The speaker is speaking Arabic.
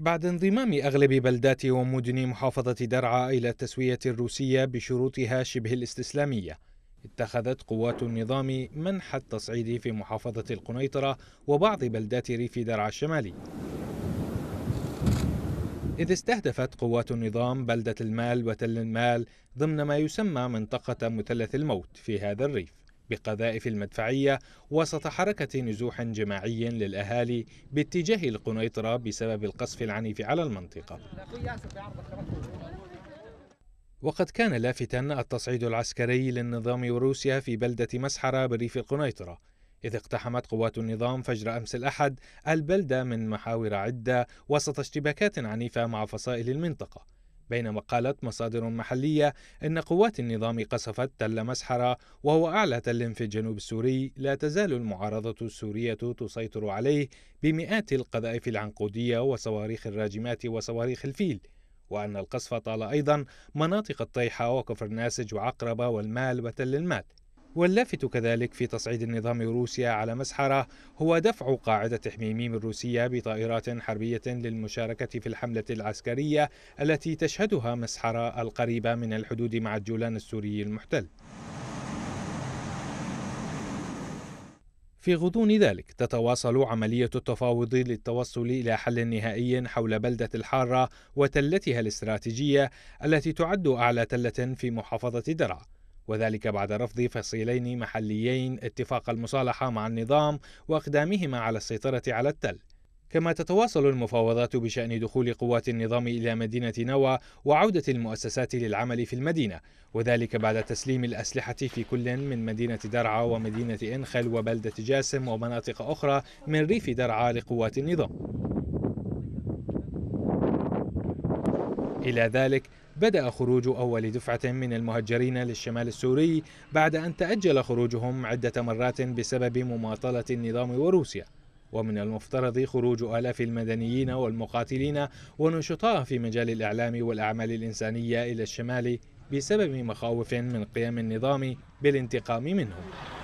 بعد انضمام أغلب بلدات ومدن محافظة درعا إلى التسوية الروسية بشروطها شبه الاستسلامية اتخذت قوات النظام منح التصعيد في محافظة القنيطرة وبعض بلدات ريف درعا الشمالي إذ استهدفت قوات النظام بلدة المال وتل المال ضمن ما يسمى منطقة مثلث الموت في هذا الريف بقذائف المدفعية وسط حركة نزوح جماعي للأهالي باتجاه القنيطرة بسبب القصف العنيف على المنطقة وقد كان لافتا التصعيد العسكري للنظام وروسيا في بلدة مسحرة بريف القنيطرة إذ اقتحمت قوات النظام فجر أمس الأحد البلدة من محاور عدة وسط اشتباكات عنيفة مع فصائل المنطقة بينما قالت مصادر محلية أن قوات النظام قصفت تل مسحرة وهو أعلى تل في الجنوب السوري لا تزال المعارضة السورية تسيطر عليه بمئات القذائف العنقودية وصواريخ الراجمات وصواريخ الفيل وأن القصف طال أيضا مناطق الطيحة وكفر ناسج وعقربة والمال وتل المال واللافت كذلك في تصعيد النظام روسيا على مسحرة هو دفع قاعدة حميميم الروسية بطائرات حربية للمشاركة في الحملة العسكرية التي تشهدها مسحرة القريبة من الحدود مع الجولان السوري المحتل في غضون ذلك تتواصل عملية التفاوض للتوصل إلى حل نهائي حول بلدة الحارة وتلتها الاستراتيجية التي تعد أعلى تلة في محافظة درعا وذلك بعد رفض فصيلين محليين اتفاق المصالحة مع النظام وإقدامهما على السيطرة على التل كما تتواصل المفاوضات بشأن دخول قوات النظام إلى مدينة نوى وعودة المؤسسات للعمل في المدينة وذلك بعد تسليم الأسلحة في كل من مدينة درعا ومدينة إنخل وبلدة جاسم ومناطق أخرى من ريف درعا لقوات النظام إلى ذلك بدأ خروج أول دفعة من المهجرين للشمال السوري بعد أن تأجل خروجهم عدة مرات بسبب مماطلة النظام وروسيا ومن المفترض خروج آلاف المدنيين والمقاتلين ونشطاء في مجال الإعلام والأعمال الإنسانية إلى الشمال بسبب مخاوف من قيام النظام بالانتقام منهم